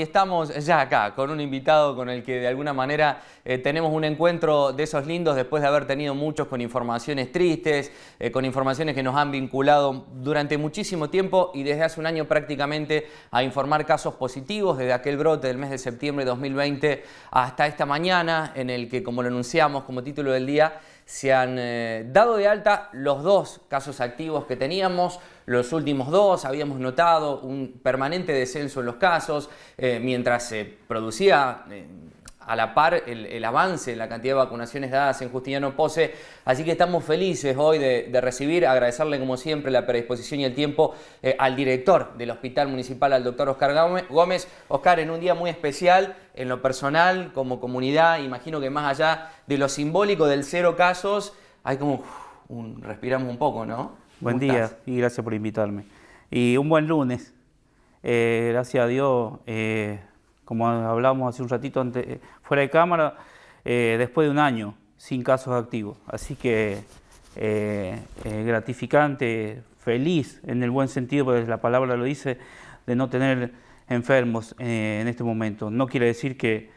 Y estamos ya acá con un invitado con el que de alguna manera eh, tenemos un encuentro de esos lindos después de haber tenido muchos con informaciones tristes, eh, con informaciones que nos han vinculado durante muchísimo tiempo y desde hace un año prácticamente a informar casos positivos desde aquel brote del mes de septiembre de 2020 hasta esta mañana en el que, como lo anunciamos como título del día, se han eh, dado de alta los dos casos activos que teníamos, los últimos dos, habíamos notado un permanente descenso en los casos, eh, mientras se producía eh, a la par el, avance en la cantidad de vacunaciones dadas en Justiniano Pose. Así que estamos felices hoy de, recibir, agradecerle como siempre la predisposición y el tiempo eh, al director del Hospital Municipal, al doctor Oscar Gómez. Oscar, en un día muy especial, en lo personal, como comunidad, imagino que más allá de lo simbólico del cero casos, hay como, un, respiramos un poco, ¿no? Buen día y gracias por invitarme. Y un buen lunes. Eh, gracias a Dios. Eh, como hablábamos hace un ratito ante, eh, fuera de cámara, eh, después de un año sin casos activos. Así que eh, gratificante, feliz, en el buen sentido, porque la palabra lo dice, de no tener enfermos en este momento. No quiere decir que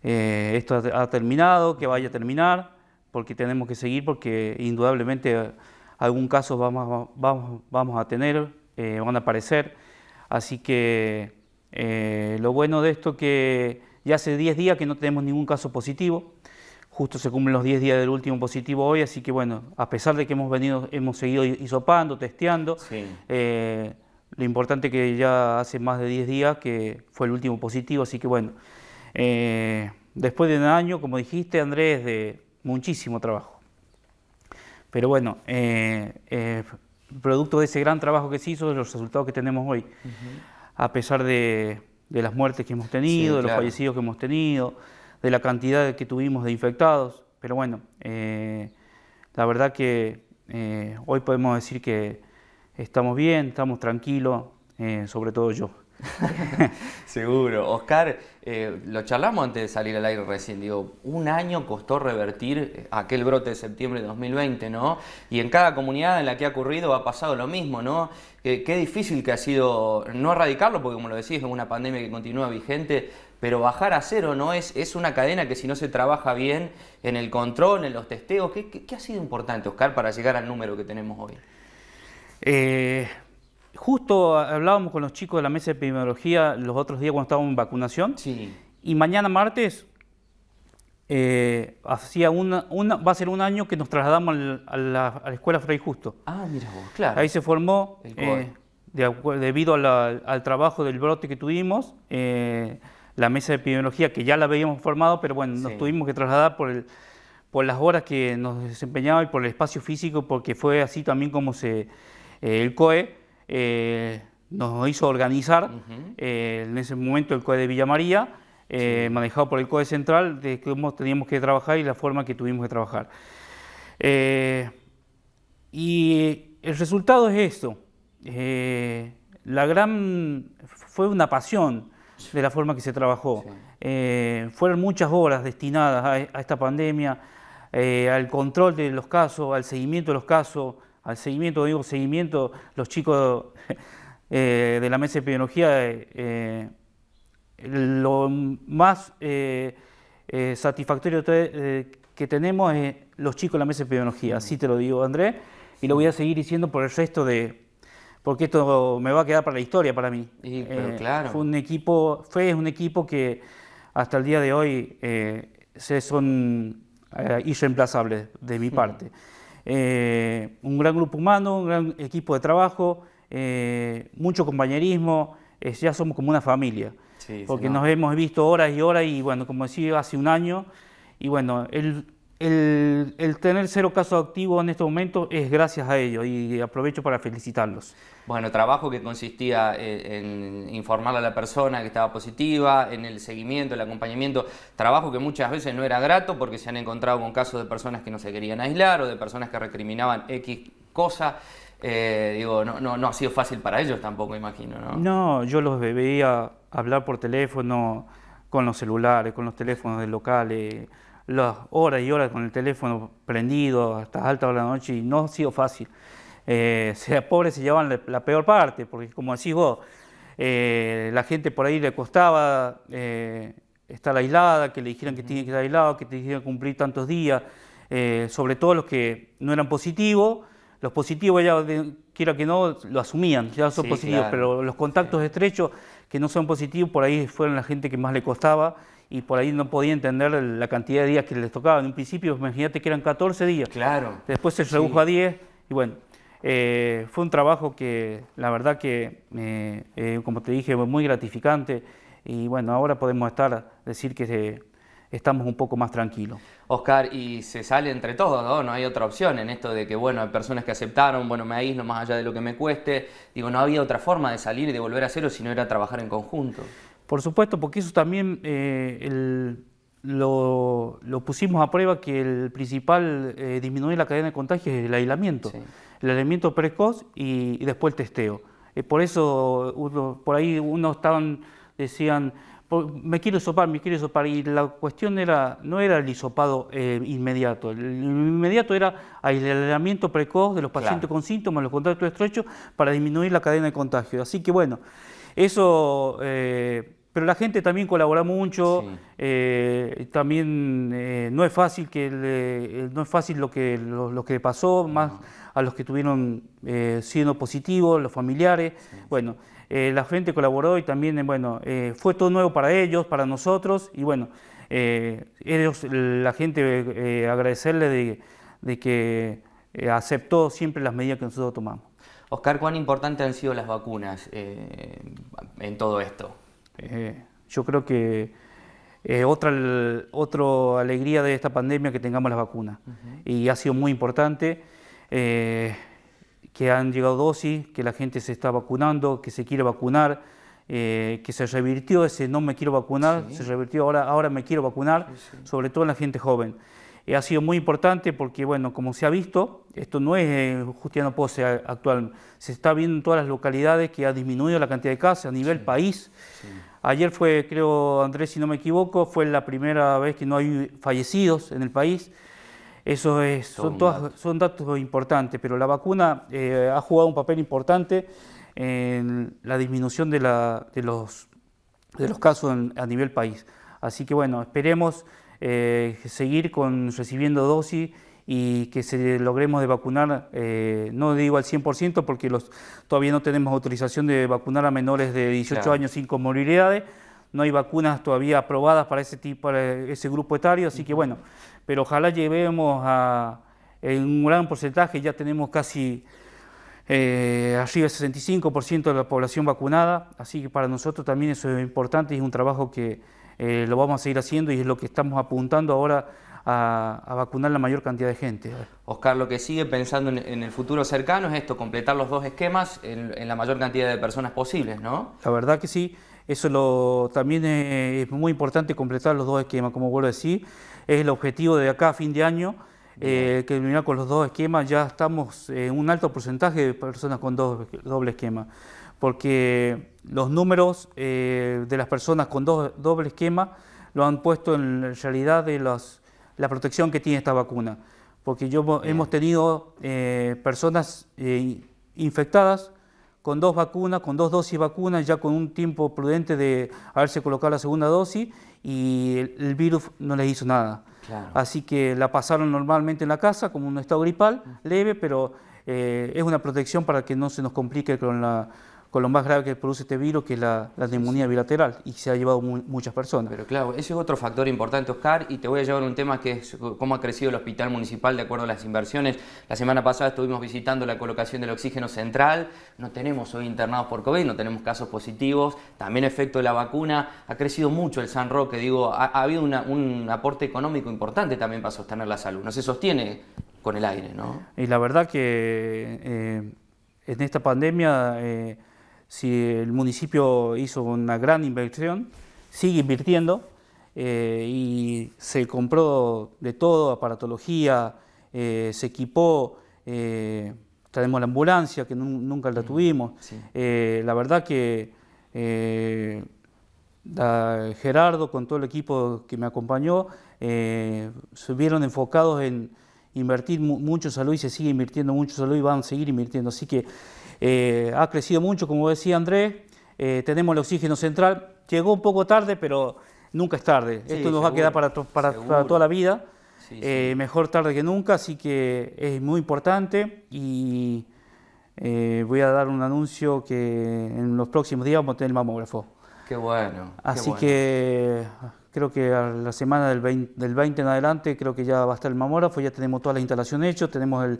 esto ha, terminado, que vaya a terminar, porque tenemos que seguir, porque indudablemente algún caso vamos, vamos, vamos a tener, van a aparecer. Así que eh, lo bueno de esto es que ya hace 10 días que no tenemos ningún caso positivo, justo se cumplen los 10 días del último positivo hoy, así que bueno, a pesar de que hemos venido, hemos seguido hisopando, testeando, eh, lo importante que ya hace más de 10 días que fue el último positivo, así que bueno, eh, después de un año, como dijiste Andrés, de muchísimo trabajo. Pero bueno, producto de ese gran trabajo que se hizo, los resultados que tenemos hoy a pesar de, las muertes que hemos tenido, de los fallecidos que hemos tenido, de la cantidad que tuvimos de infectados. Pero bueno, eh, la verdad que eh, hoy podemos decir que estamos bien, estamos tranquilos, eh, sobre todo yo. Seguro. Oscar, eh, lo charlamos antes de salir al aire recién. Digo, un año costó revertir eh, aquel brote de septiembre de 2020, ¿no? Y en cada comunidad en la que ha ocurrido ha pasado lo mismo, ¿no? qué difícil que ha sido no erradicarlo, porque como lo decís, es una pandemia que continúa vigente, pero bajar a cero, ¿no? Es, es una cadena que si no se trabaja bien en el control, en los testeos, ¿qué, ha sido importante, Oscar, para llegar al número que tenemos hoy? Eh, Justo hablábamos con los chicos de la mesa de epidemiología los otros días cuando estábamos en vacunación. Sí. Y mañana martes eh, hacía va a ser un año que nos trasladamos a, la, escuela Fray Justo. Ah, mira vos, claro. Ahí se formó, eh, debido al trabajo del brote que tuvimos, eh, la mesa de epidemiología, que ya la habíamos formado, pero bueno, nos tuvimos que trasladar por, por las horas que nos desempeñaba y por el espacio físico, porque fue así también como se, el COE eh, nos hizo organizar eh, en ese momento el COE de Villa María, eh, manejado por el COE Central, de cómo teníamos que trabajar y la forma que tuvimos que trabajar. y el resultado es esto. la gran fue una pasión de la forma que se trabajó. fueron muchas horas destinadas a, esta pandemia, al control de los casos, al seguimiento de los casos, al seguimiento, digo seguimiento, los chicos eh, de la mesa de epidemiología, eh, eh, lo más satisfactorio que tenemos es los chicos de la mesa de epidemiología, así te lo digo Andrés, y lo voy a seguir diciendo por el resto de, porque esto me va a quedar para la historia para mí. Y, claro. Fue un equipo, fue un equipo que hasta el día de hoy se son irreemplazables de mi parte. Eh, un gran grupo humano, un gran equipo de trabajo, eh, mucho compañerismo, eh, ya somos como una familia, porque nos hemos visto horas y horas y bueno, como decía, hace un año, y bueno, él el, tener cero casos activos en este momento es gracias a ellos y aprovecho para felicitarlos. Bueno, trabajo que consistía eh, en, informar a la persona que estaba positiva, en el seguimiento, el acompañamiento, trabajo que muchas veces no era grato porque se han encontrado con casos de personas que no se querían aislar o de personas que recriminaban X cosa. Eh, digo, no, no, no ha sido fácil para ellos tampoco, imagino, ¿no? No, yo los veía hablar por teléfono, con los celulares, con los teléfonos de locales las horas y horas con el teléfono prendido hasta alta hora de la noche y no ha sido fácil. Eh, sea pobre se llevaban la, peor parte, porque como decís vos, eh, la gente por ahí le costaba eh, estar aislada, que le dijeran que tiene que estar aislado, que tiene que cumplir tantos días, sobre todo los que no eran positivos, los positivos ya quiera que no, lo asumían, ya son positivos, pero los contactos estrechos que no son positivos, por ahí fueron la gente que más le costaba y por ahí no podía entender la cantidad de días que les tocaba. En un principio, imagínate que eran 14 días. Claro. Después se redujo a 10 y bueno, eh, fue un trabajo que la verdad que, eh, como te dije, fue muy gratificante y bueno, ahora podemos estar, decir que eh, estamos un poco más tranquilos. Oscar, y se sale entre todos, ¿no? No hay otra opción en esto de que, bueno, hay personas que aceptaron, bueno, me aíslo más allá de lo que me cueste. Digo, no había otra forma de salir y de volver a cero si no era trabajar en conjunto. Por supuesto, porque eso también eh, lo, pusimos a prueba que el principal eh, disminuir la cadena de contagio es el aislamiento, el aislamiento precoz y, después el testeo. Eh, por eso, por ahí unos estaban, decían, me quiero sopar, me quiero sopar, y la cuestión era, no era el hisopado inmediato, el inmediato era aislamiento precoz de los pacientes con síntomas, los contactos estrechos, para disminuir la cadena de contagio. Así que bueno, eso pero la gente también colabora mucho, eh, también eh, no es fácil que eh, no es fácil lo que lo, que pasó, más a los que tuvieron siendo positivos, los familiares, bueno, la gente colaboró y también bueno fue todo nuevo para ellos, para nosotros y bueno ellos la gente agradecerle de, de que aceptó siempre las medidas que nosotros tomamos. Oscar, ¿cuán importantes han sido las vacunas en todo esto? Eh, yo creo que eh, otra, otra alegría de esta pandemia que tengamos las vacunas. Y ha sido muy importante eh, que han llegado dosis, que la gente se está vacunando, que se quiere vacunar, que se revirtió ese no me quiero vacunar, se revirtió ahora, ahora me quiero vacunar, sobre todo en la gente joven. ha sido muy importante porque, bueno, como se ha visto, esto no es Justiano Pose actual, se está viendo en todas las localidades que ha disminuido la cantidad de casos a nivel país. Ayer fue, creo, Andrés, si no me equivoco, fue la primera vez que no hay fallecidos en el país. Eso es, son, todas, datos importantes, pero la vacuna eh, ha jugado un papel importante en la disminución de, los, casos a nivel país. Así que bueno, esperemos eh, seguir con, recibiendo dosis y que se logremos de vacunar, eh, no digo al 100% porque los, todavía no tenemos autorización de vacunar a menores de 18 años sin comorbilidades, no hay vacunas todavía aprobadas para ese, tipo, para ese grupo etario, así que bueno, pero ojalá llevemos a en un gran porcentaje, ya tenemos casi eh, arriba del 65% de la población vacunada, así que para nosotros también eso es importante y es un trabajo que eh, lo vamos a seguir haciendo y es lo que estamos apuntando ahora a, vacunar la mayor cantidad de gente. Oscar, lo que sigue pensando en, el futuro cercano es esto, completar los dos esquemas en, la mayor cantidad de personas posibles, ¿no? La verdad que sí, eso lo, también es, muy importante completar los dos esquemas, como vuelvo a decir, es el objetivo de acá a fin de año, que eh, terminar con los dos esquemas, ya estamos eh, en un alto porcentaje de personas con dos, doble esquema, porque los números eh, de las personas con dos, doble esquema lo han puesto en realidad de las la protección que tiene esta vacuna. Porque yo, hemos tenido eh, personas eh, infectadas con dos vacunas, con dos dosis vacunas, ya con un tiempo prudente de haberse colocado la segunda dosis y el, virus no les hizo nada. Así que la pasaron normalmente en la casa, como un estado gripal, mm. leve, pero eh, es una protección para que no se nos complique con la con lo más grave que produce este virus, que es la, la neumonía bilateral, y se ha llevado muchas personas. Pero claro, ese es otro factor importante, Oscar, y te voy a llevar un tema que es cómo ha crecido el hospital municipal de acuerdo a las inversiones. La semana pasada estuvimos visitando la colocación del oxígeno central, no tenemos hoy internados por COVID, no tenemos casos positivos, también efecto de la vacuna, ha crecido mucho el San Roque, digo, ha, habido un aporte económico importante también para sostener la salud, no se sostiene con el aire, ¿no? Y la verdad que eh, en esta pandemia... Eh, si el municipio hizo una gran inversión, sigue invirtiendo eh, y se compró de todo, aparatología, eh, se equipó, eh, traemos la ambulancia, que nunca la mm, tuvimos. la verdad que Gerardo, con todo el equipo que me acompañó, se vieron enfocados en invertir mucho salud y se sigue invirtiendo mucho salud y van a seguir invirtiendo. Así que eh, ha crecido mucho, como decía Andrés, eh, tenemos el oxígeno central, llegó un poco tarde, pero nunca es tarde, esto nos va a quedar para, toda la vida, eh, mejor tarde que nunca, así que es muy importante y voy a dar un anuncio que en los próximos días vamos a tener el mamógrafo. Qué bueno. Así que creo que a la semana del 20, del 20, en adelante creo que ya va a estar el mamógrafo, ya tenemos todas las instalaciones hechas, tenemos el,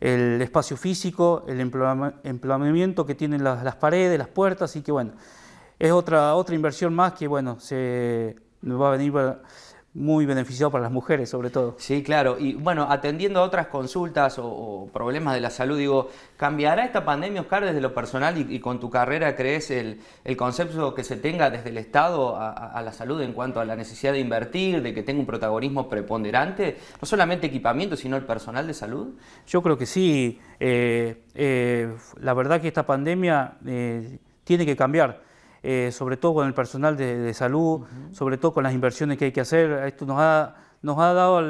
el espacio físico, el emplazamiento que tienen las, paredes, las puertas, y que bueno, es otra, otra inversión más que bueno, se va a venir muy beneficiado para las mujeres, sobre todo. Sí, claro. Y bueno, atendiendo a otras consultas o, problemas de la salud, digo, ¿cambiará esta pandemia, Oscar, desde lo personal y, con tu carrera, crees el, concepto que se tenga desde el Estado a, la salud en cuanto a la necesidad de invertir, de que tenga un protagonismo preponderante? No solamente equipamiento, sino el personal de salud. Yo creo que sí. Eh, eh, la verdad que esta pandemia eh, tiene que cambiar. Eh, sobre todo con el personal de, salud, sobre todo con las inversiones que hay que hacer. Esto nos ha, nos ha, dado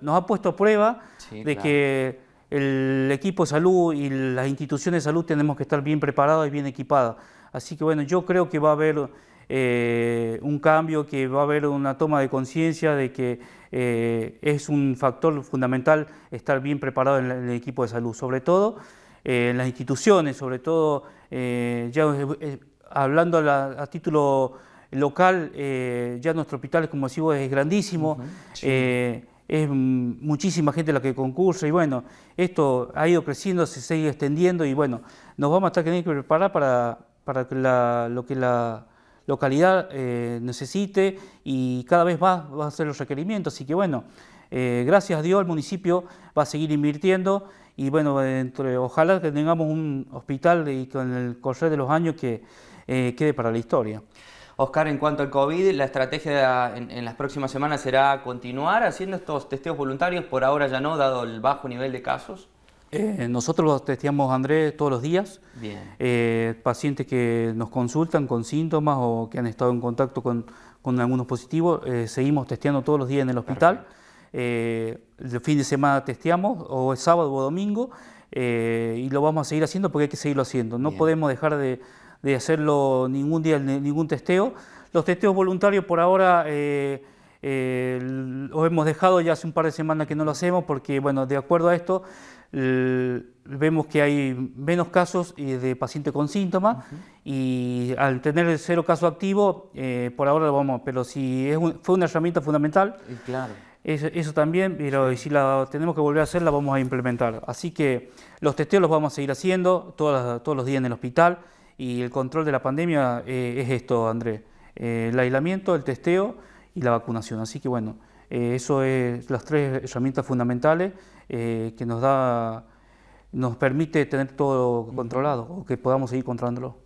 nos ha puesto a prueba de que el equipo de salud y las instituciones de salud tenemos que estar bien preparados y bien equipados. Así que bueno, yo creo que va a haber eh, un cambio, que va a haber una toma de conciencia de que eh, es un factor fundamental estar bien preparado en, el equipo de salud, sobre todo en las instituciones, sobre todo ya hablando a, título local, eh, ya nuestro hospital, como decimos, es grandísimo, eh, es muchísima gente la que concursa y bueno, esto ha ido creciendo, se sigue extendiendo y bueno, nos vamos a tener que preparar para, lo que la localidad eh, necesite y cada vez más va a ser los requerimientos, así que bueno, gracias a Dios el municipio va a seguir invirtiendo y bueno, ojalá que tengamos un hospital y con el correr de los años que eh, quede para la historia. Oscar, en cuanto al COVID, la estrategia en, las próximas semanas será continuar haciendo estos testeos voluntarios, por ahora ya no, dado el bajo nivel de casos. Eh, nosotros los testeamos, Andrés, todos los días. Eh, pacientes que nos consultan con síntomas o que han estado en contacto con, algunos positivos, seguimos testeando todos los días en el hospital. el fin de semana testeamos, o el sábado o domingo, y lo vamos a seguir haciendo porque hay que seguirlo haciendo. No podemos dejar de de hacerlo ningún día, ningún testeo. Los testeos voluntarios por ahora eh, eh, los hemos dejado ya hace un par de semanas que no lo hacemos porque, bueno, de acuerdo a esto, vemos que hay menos casos eh, de pacientes con síntomas y al tener cero caso activo eh, por ahora lo vamos, pero si es fue una herramienta fundamental, claro. eso, también, pero si la tenemos que volver a hacer, la vamos a implementar. Así que los testeos los vamos a seguir haciendo todos los días en el hospital y el control de la pandemia eh, es esto, Andrés, eh, el aislamiento, el testeo y la vacunación. Así que bueno, eh, eso es las tres herramientas fundamentales que nos da, nos permite tener todo controlado o que podamos seguir controlándolo.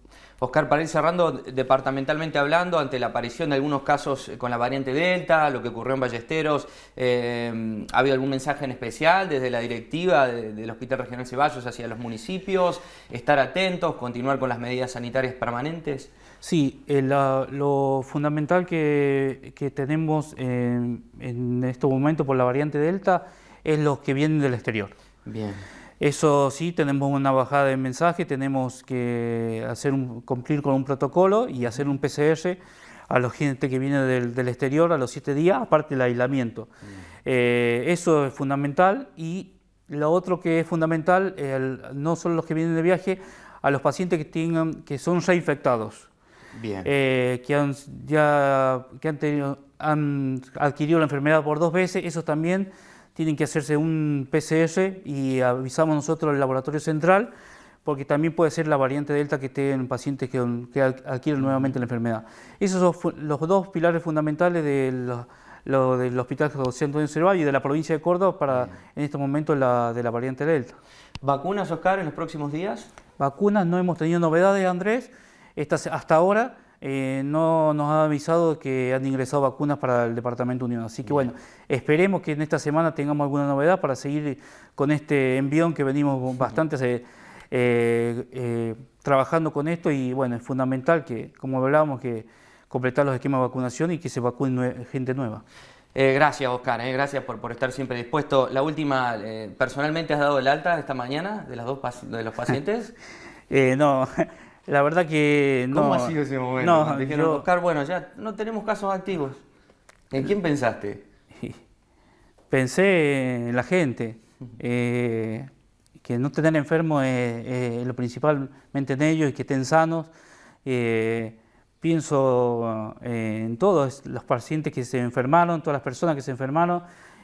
Oscar, para ir cerrando, departamentalmente hablando, ante la aparición de algunos casos eh, con la variante Delta, lo que ocurrió en Ballesteros, eh, ¿ha habido algún mensaje en especial desde la directiva del Hospital Regional Ceballos hacia los municipios? ¿Estar atentos, continuar con las medidas sanitarias permanentes? Sí, eh, lo fundamental que, tenemos en, en este momento por la variante Delta es los que vienen del exterior. Bien. Eso sí, tenemos una bajada de mensaje, tenemos que hacer cumplir con un protocolo y hacer un PCR a la gente que viene del, exterior a los siete días, aparte del aislamiento. Eh, eso es fundamental y lo otro que es fundamental, no solo los que vienen de viaje, a los pacientes que, tengan, que son reinfectados, Bien. Eh, que han, ya, han, tenido, han adquirido la enfermedad por dos veces, eso también tienen que hacerse un PCR y avisamos nosotros al laboratorio central porque también puede ser la variante delta que esté en pacientes que, adquieren nuevamente la enfermedad. Esos son los dos pilares fundamentales de del Hospital José Antonio Cerval y de la provincia de Córdoba para en este momento la, de la variante Delta. ¿Vacunas, Oscar, en los próximos días? Vacunas, no hemos tenido novedades, Andrés, hasta ahora. Eh, no nos ha avisado que han ingresado vacunas para el Departamento Unión. Así que bueno, esperemos que en esta semana tengamos alguna novedad para seguir con este envión que venimos bastante eh, eh, trabajando con esto y bueno, es fundamental que, como hablábamos, que completar los esquemas de vacunación y que se vacune gente nueva. gracias, Oscar. gracias por, por, estar siempre dispuesto. La última, ¿personalmente has dado el alta esta mañana de, las dos de los pacientes? no, la verdad que no. ¿Cómo ha sido ese momento? No, bueno, ya no tenemos casos activos. ¿En quién pensaste? Pensé en la gente. Eh, que no tener enfermo es, eh, eh, lo principalmente en ellos y que estén sanos. pienso en todos los pacientes que se enfermaron, todas las personas que se enfermaron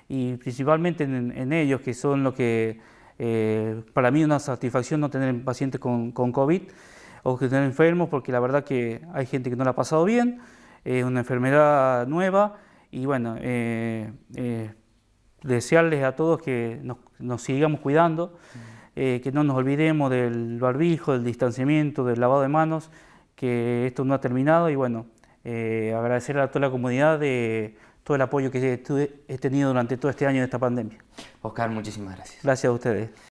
y principalmente en, ellos, que son lo que para mí una satisfacción no tener pacientes con, con COVID o que estén enfermos, porque la verdad que hay gente que no la ha pasado bien, es una enfermedad nueva y bueno, eh, eh, desearles a todos que nos, nos sigamos cuidando, eh, que no nos olvidemos del barbijo, del distanciamiento, del lavado de manos, que esto no ha terminado y bueno, agradecer a toda la comunidad de todo el apoyo que he tenido durante todo este año de esta pandemia. Oscar, muchísimas gracias. Gracias a ustedes.